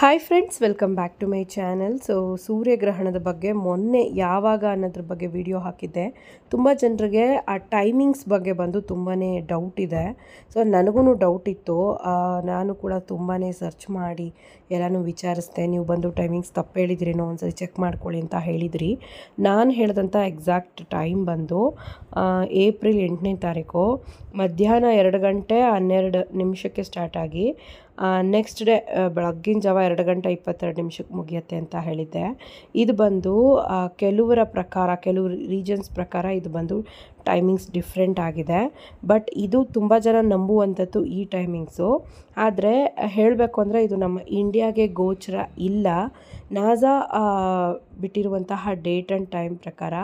hi friends welcome back to my channel so ಸೂರ್ಯಗ್ರಹಣದ ಬಗ್ಗೆ ಮೊನ್ನೆ ಯಾವಾಗ ಅನ್ನೋದ್ರ ಬಗ್ಗೆ ವಿಡಿಯೋ ಹಾಕಿದ್ದೆ ತುಂಬ ಜನರಿಗೆ ಆ ಟೈಮಿಂಗ್ಸ್ ಬಗ್ಗೆ ಬಂದು ತುಂಬಾ ಡೌಟ್ ಇದೆ ಸೊ ನನಗೂ ಡೌಟ್ ಇತ್ತು ನಾನು ಕೂಡ ತುಂಬಾ ಸರ್ಚ್ ಮಾಡಿ ಎಲ್ಲನೂ ವಿಚಾರಿಸಿದೆ ನೀವು ಬಂದು ಟೈಮಿಂಗ್ಸ್ ತಪ್ಪು ಹೇಳಿದ್ರೇನೋ ಒಂದ್ಸರಿ ಚೆಕ್ ಮಾಡ್ಕೊಳ್ಳಿ ಅಂತ ಹೇಳಿದ್ರಿ ನಾನು ಹೇಳಿದಂಥ ಎಕ್ಸಾಕ್ಟ್ ಟೈಮ್ ಬಂದು ಏಪ್ರಿಲ್ ಎಂಟನೇ ತಾರೀಕು ಮಧ್ಯಾಹ್ನ ಎರಡು ಗಂಟೆ ಹನ್ನೆರಡು ನಿಮಿಷಕ್ಕೆ ಸ್ಟಾರ್ಟಾಗಿ ನೆಕ್ಸ್ಟ್ ಡೇ ಬೆಳಗ್ಗಿನ ಜಾವ ಎರಡು ಗಂಟೆ ಇಪ್ಪತ್ತೆರಡು ನಿಮಿಷಕ್ಕೆ ಮುಗಿಯುತ್ತೆ ಅಂತ ಹೇಳಿದ್ದೆ ಇದು ಬಂದು ಕೆಲವರ ಪ್ರಕಾರ ಕೆಲವು ರೀಜನ್ಸ್ ಪ್ರಕಾರ ಇದು ಬಂದು ಟೈಮಿಂಗ್ಸ್ ಡಿಫ್ರೆಂಟ್ ಆಗಿದೆ ಬಟ್ ಇದು ತುಂಬ ಜನ ನಂಬುವಂಥದ್ದು ಈ ಟೈಮಿಂಗ್ಸು ಆದರೆ ಹೇಳಬೇಕು ಅಂದರೆ ಇದು ನಮ್ಮ ಇಂಡಿಯಾಗೆ ಗೋಚರ ಇಲ್ಲ ನಾಸಾ ಬಿಟ್ಟಿರುವಂತಹ ಡೇಟ್ ಆ್ಯಂಡ್ ಟೈಮ್ ಪ್ರಕಾರ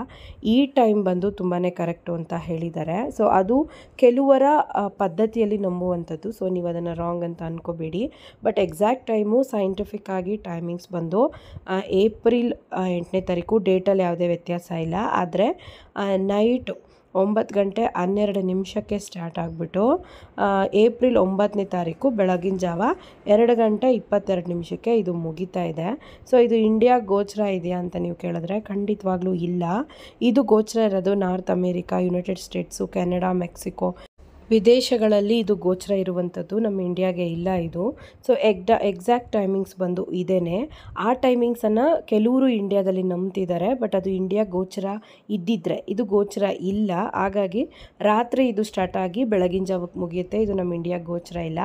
ಈ ಟೈಮ್ ಬಂದು ತುಂಬಾ ಕರೆಕ್ಟು ಅಂತ ಹೇಳಿದ್ದಾರೆ ಸೊ ಅದು ಕೆಲವರ ಪದ್ಧತಿಯಲ್ಲಿ ನಂಬುವಂಥದ್ದು ಸೊ ನೀವು ಅದನ್ನು ರಾಂಗ್ ಅಂತ ಅಂದ್ಕೋಬೇಡಿ ಬಟ್ ಎಕ್ಸಾಕ್ಟ್ ಟೈಮು ಸೈನ್ ಸೈಂಟಿಫಿಕ್ ಆಗಿ ಟೈಮಿಂಗ್ಸ್ ಬಂದು ಏಪ್ರಿಲ್ ಎಂಟನೇ ತಾರೀಕು ಡೇಟಲ್ಲಿ ಯಾವುದೇ ವ್ಯತ್ಯಾಸ ಇಲ್ಲ ಆದರೆ ನೈಟ್ ಒಂಬತ್ತು ಗಂಟೆ ಹನ್ನೆರಡು ನಿಮಿಷಕ್ಕೆ ಸ್ಟಾರ್ಟ್ ಆಗಿಬಿಟ್ಟು ಏಪ್ರಿಲ್ ಒಂಬತ್ತನೇ ತಾರೀಕು ಬೆಳಗಿನ ಜಾವ ಎರಡು ಗಂಟೆ ಇಪ್ಪತ್ತೆರಡು ನಿಮಿಷಕ್ಕೆ ಇದು ಮುಗಿತಾ ಇದೆ ಸೊ ಇದು ಇಂಡಿಯಾ ಗೋಚರ ಇದೆಯಾ ಅಂತ ನೀವು ಕೇಳಿದ್ರೆ ಖಂಡಿತವಾಗ್ಲೂ ಇಲ್ಲ ಇದು ಗೋಚರ ಇರೋದು North America United States Canada Mexico ವಿದೇಶಗಳಲ್ಲಿ ಇದು ಗೋಚರ ಇರುವಂಥದ್ದು ನಮ್ಮ ಇಂಡಿಯಾಗೆ ಇಲ್ಲ ಇದು ಸೊ ಎಗ್ಡ ಎಕ್ಸಾಕ್ಟ್ ಟೈಮಿಂಗ್ಸ್ ಬಂದು ಇದೇ ಆ ಟೈಮಿಂಗ್ಸನ್ನು ಕೆಲವರು ಇಂಡಿಯಾದಲ್ಲಿ ನಂಬ್ತಿದ್ದಾರೆ ಬಟ್ ಅದು ಇಂಡಿಯಾ ಗೋಚರ ಇದ್ದಿದ್ರೆ ಇದು ಗೋಚರ ಇಲ್ಲ ಹಾಗಾಗಿ ರಾತ್ರಿ ಇದು ಸ್ಟಾರ್ಟ್ ಆಗಿ ಬೆಳಗಿನ ಜಾವಕ್ಕೆ ಮುಗಿಯುತ್ತೆ ಇದು ನಮ್ಮ ಇಂಡಿಯಾ ಗೋಚರ ಇಲ್ಲ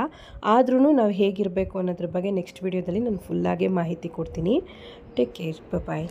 ಆದ್ರೂ ನಾವು ಹೇಗಿರಬೇಕು ಅನ್ನೋದ್ರ ಬಗ್ಗೆ ನೆಕ್ಸ್ಟ್ ವಿಡಿಯೋದಲ್ಲಿ ನಾನು ಫುಲ್ಲಾಗೆ ಮಾಹಿತಿ ಕೊಡ್ತೀನಿ ಟೇಕ್ ಕೇರ್ ಬಾಯ್